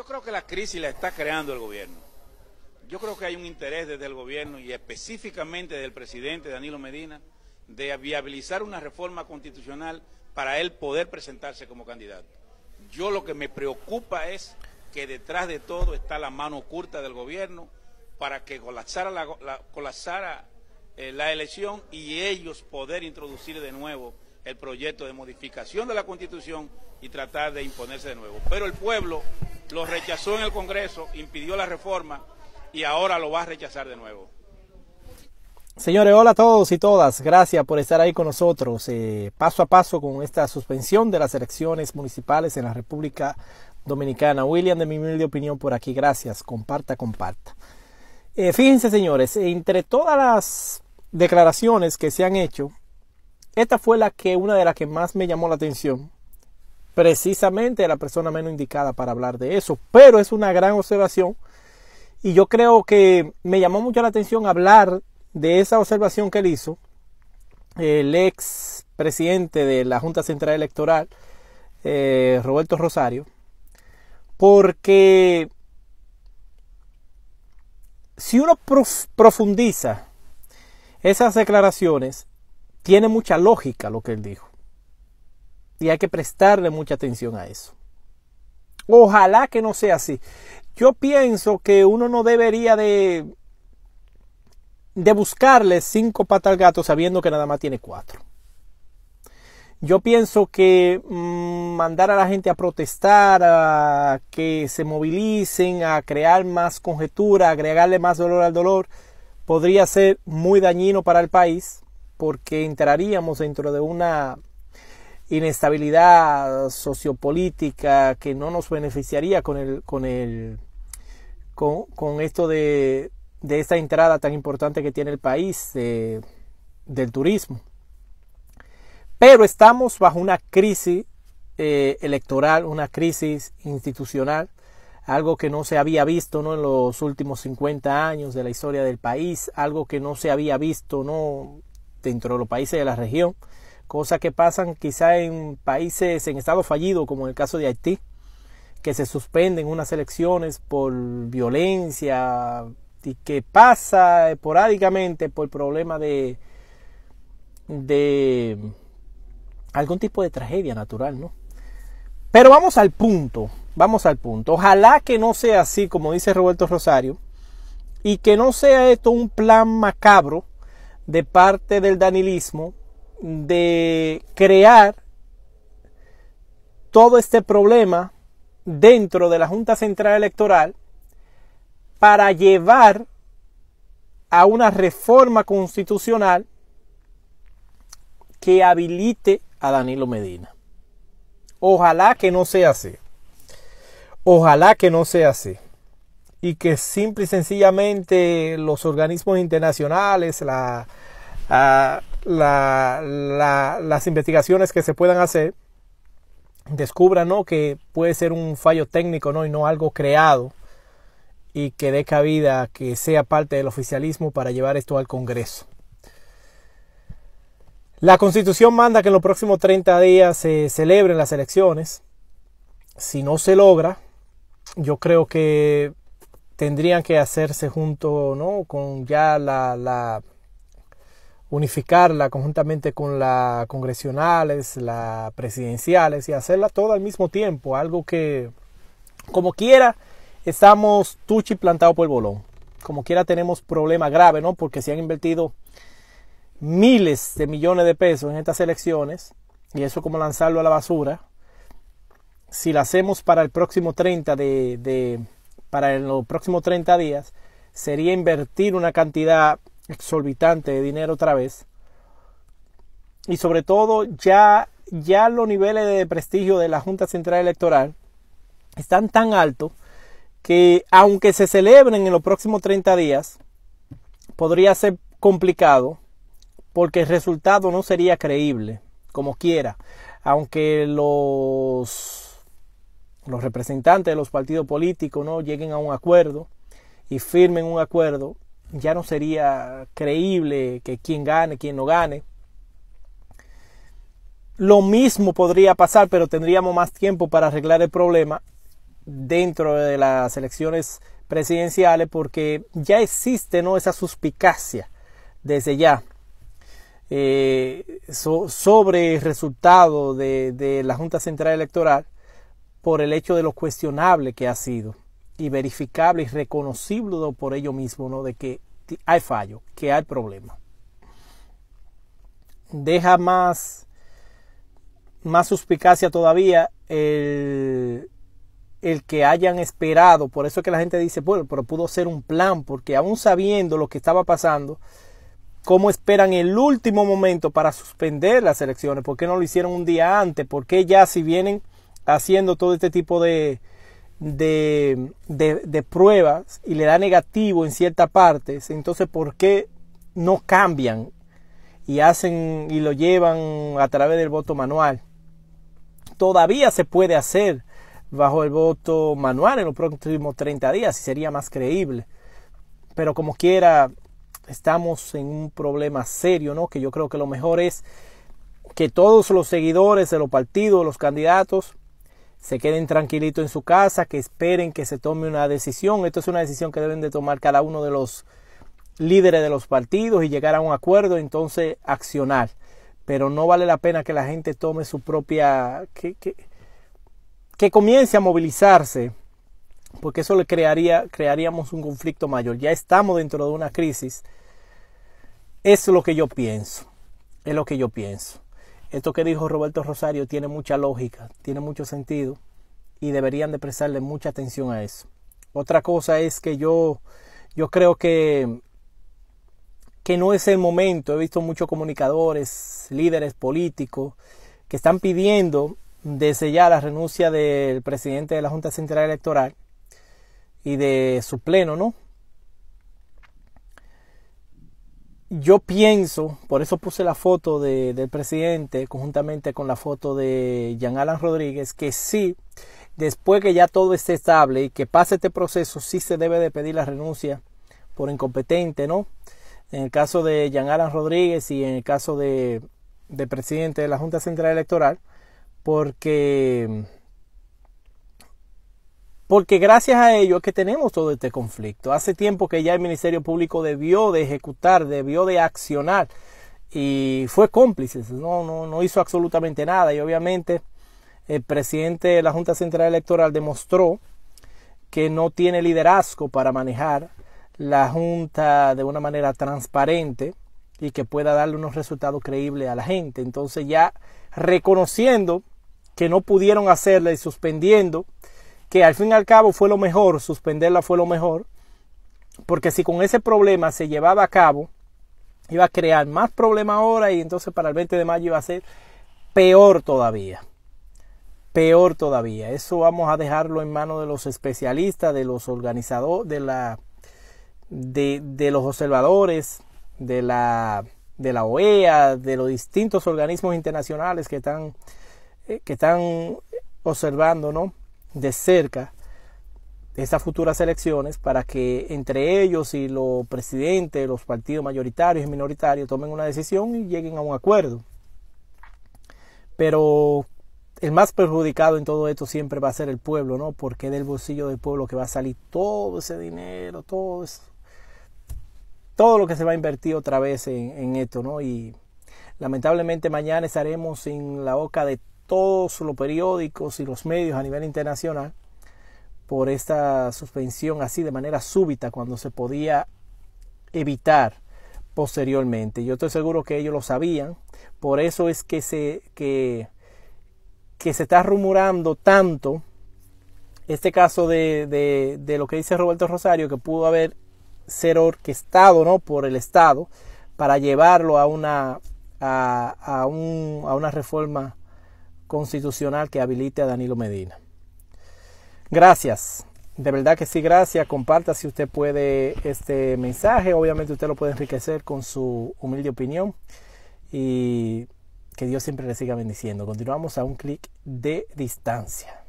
Yo creo que la crisis la está creando el gobierno. Yo creo que hay un interés desde el gobierno y específicamente del presidente Danilo Medina de viabilizar una reforma constitucional para él poder presentarse como candidato. Yo lo que me preocupa es que detrás de todo está la mano oculta del gobierno para que colapsara la, eh, la elección y ellos poder introducir de nuevo el proyecto de modificación de la Constitución y tratar de imponerse de nuevo. Pero el pueblo lo rechazó en el Congreso, impidió la reforma y ahora lo va a rechazar de nuevo. Señores, hola a todos y todas. Gracias por estar ahí con nosotros, eh, paso a paso con esta suspensión de las elecciones municipales en la República Dominicana. William, de mi humilde opinión por aquí, gracias. Comparta, comparta. Eh, fíjense, señores, entre todas las declaraciones que se han hecho, esta fue la que una de las que más me llamó la atención precisamente la persona menos indicada para hablar de eso. Pero es una gran observación y yo creo que me llamó mucho la atención hablar de esa observación que él hizo, el ex presidente de la Junta Central Electoral, eh, Roberto Rosario, porque si uno profundiza esas declaraciones, tiene mucha lógica lo que él dijo. Y hay que prestarle mucha atención a eso. Ojalá que no sea así. Yo pienso que uno no debería de, de buscarle cinco patas al gato sabiendo que nada más tiene cuatro. Yo pienso que mm, mandar a la gente a protestar, a que se movilicen, a crear más conjetura, a agregarle más dolor al dolor, podría ser muy dañino para el país porque entraríamos dentro de una inestabilidad sociopolítica que no nos beneficiaría con el con el con, esto de, esta entrada tan importante que tiene el país del turismo pero estamos bajo una crisis eh, electoral una crisis institucional algo que no se había visto ¿no? en los últimos 50 años de la historia del país algo que no se había visto no dentro de los países de la región cosas que pasan quizá en países en estado fallido, como en el caso de Haití, que se suspenden unas elecciones por violencia y que pasa esporádicamente por problema de, de algún tipo de tragedia natural, ¿no? Pero vamos al punto, vamos al punto. Ojalá que no sea así, como dice Roberto Rosario, y que no sea esto un plan macabro de parte del danilismo de crear todo este problema dentro de la Junta Central Electoral para llevar a una reforma constitucional que habilite a Danilo Medina. Ojalá que no sea así. Ojalá que no sea así. Y que simple y sencillamente los organismos internacionales, la, la ah, las investigaciones que se puedan hacer descubran ¿no? que puede ser un fallo técnico ¿no? y no algo creado y que dé cabida que sea parte del oficialismo para llevar esto al Congreso. La Constitución manda que en los próximos 30 días se celebren las elecciones. Si no se logra, yo creo que tendrían que hacerse junto ¿no? con ya la unificarla conjuntamente con las congresionales, las presidenciales y hacerla todo al mismo tiempo, algo que como quiera estamos tuchi plantado por el bolón. Como quiera tenemos problemas graves, ¿no? Porque se han invertido miles de millones de pesos en estas elecciones y eso como lanzarlo a la basura. Si la hacemos para el próximo 30 de, de para los próximos 30 días sería invertir una cantidad exorbitante de dinero otra vez. Y sobre todo ya, ya los niveles de prestigio de la Junta Central Electoral están tan altos que aunque se celebren en los próximos 30 días, podría ser complicado porque el resultado no sería creíble, como quiera, aunque los, los representantes de los partidos políticos no lleguen a un acuerdo y firmen un acuerdo, ya no sería creíble que quien gane, quien no gane. Lo mismo podría pasar, pero tendríamos más tiempo para arreglar el problema dentro de las elecciones presidenciales porque ya existe ¿no? esa suspicacia desde ya eh, sobre el resultado de la Junta Central Electoral por el hecho de lo cuestionable que ha sido y verificable y reconocible por ello mismo, ¿no? De que hay fallo, que hay problema. Deja más, más suspicacia todavía el, el que hayan esperado. Por eso es que la gente dice, bueno, pero pudo ser un plan, porque aún sabiendo lo que estaba pasando, cómo esperan el último momento para suspender las elecciones, por qué no lo hicieron un día antes, por qué ya si vienen haciendo todo este tipo de, de, pruebas y le da negativo en ciertas partes, entonces ¿por qué no cambian y hacen y lo llevan a través del voto manual? Todavía se puede hacer bajo el voto manual en los próximos 30 días y sería más creíble. Pero como quiera, estamos en un problema serio, ¿no? Que yo creo que lo mejor es que todos los seguidores de los partidos, los candidatos, se queden tranquilitos en su casa, que esperen que se tome una decisión. Esto es una decisión que deben de tomar cada uno de los líderes de los partidos y llegar a un acuerdo, entonces accionar. Pero no vale la pena que la gente tome su propia... que, que, que comience a movilizarse, porque eso le crearía, crearíamos un conflicto mayor. Ya estamos dentro de una crisis. Es lo que yo pienso. Es lo que yo pienso. Esto que dijo Roberto Rosario tiene mucha lógica, tiene mucho sentido y deberían de prestarle mucha atención a eso. Otra cosa es que yo, yo creo que, que no es el momento. He visto muchos comunicadores, líderes políticos que están pidiendo desde ya la renuncia del presidente de la Junta Central Electoral y de su pleno, ¿no? yo pienso, por eso puse la foto del presidente conjuntamente con la foto de Jean Alan Rodríguez, que sí, después que ya todo esté estable y que pase este proceso, sí se debe de pedir la renuncia por incompetente, ¿no? En el caso de Jean Alan Rodríguez y en el caso de, de presidente de la Junta Central Electoral, porque porque gracias a ello es que tenemos todo este conflicto. Hace tiempo que ya el Ministerio Público debió de ejecutar, debió de accionar y fue cómplice, no, no, no hizo absolutamente nada y obviamente el presidente de la Junta Central Electoral demostró que no tiene liderazgo para manejar la Junta de una manera transparente y que pueda darle unos resultados creíbles a la gente. Entonces ya reconociendo que no pudieron hacerla y suspendiendo que al fin y al cabo fue lo mejor, suspenderla fue lo mejor, porque si con ese problema se llevaba a cabo, iba a crear más problemas ahora y entonces para el 20 de mayo iba a ser peor todavía. Peor todavía. Eso vamos a dejarlo en manos de los especialistas, de los organizadores, de, la, de, los observadores, de la, de la OEA, de los distintos organismos internacionales que están, eh, que están observando, ¿no? de cerca de estas futuras elecciones para que entre ellos y los presidentes, los partidos mayoritarios y minoritarios tomen una decisión y lleguen a un acuerdo. Pero el más perjudicado en todo esto siempre va a ser el pueblo, ¿no? Porque es del bolsillo del pueblo que va a salir todo ese dinero, todo eso, todo lo que se va a invertir otra vez en, esto, ¿no? Y lamentablemente mañana estaremos en la boca de todos los periódicos y los medios a nivel internacional por esta suspensión así de manera súbita cuando se podía evitar posteriormente. Yo estoy seguro que ellos lo sabían, por eso es que se, que, que se está rumorando tanto este caso de, lo que dice Roberto Rosario, que pudo haber ser orquestado ¿no? por el Estado para llevarlo a una, a, un, a una reforma constitucional que habilite a Danilo Medina. Gracias. De verdad que sí, gracias. Comparta si usted puede este mensaje. Obviamente usted lo puede enriquecer con su humilde opinión. Y que Dios siempre le siga bendiciendo. Continuamos a un clic de distancia.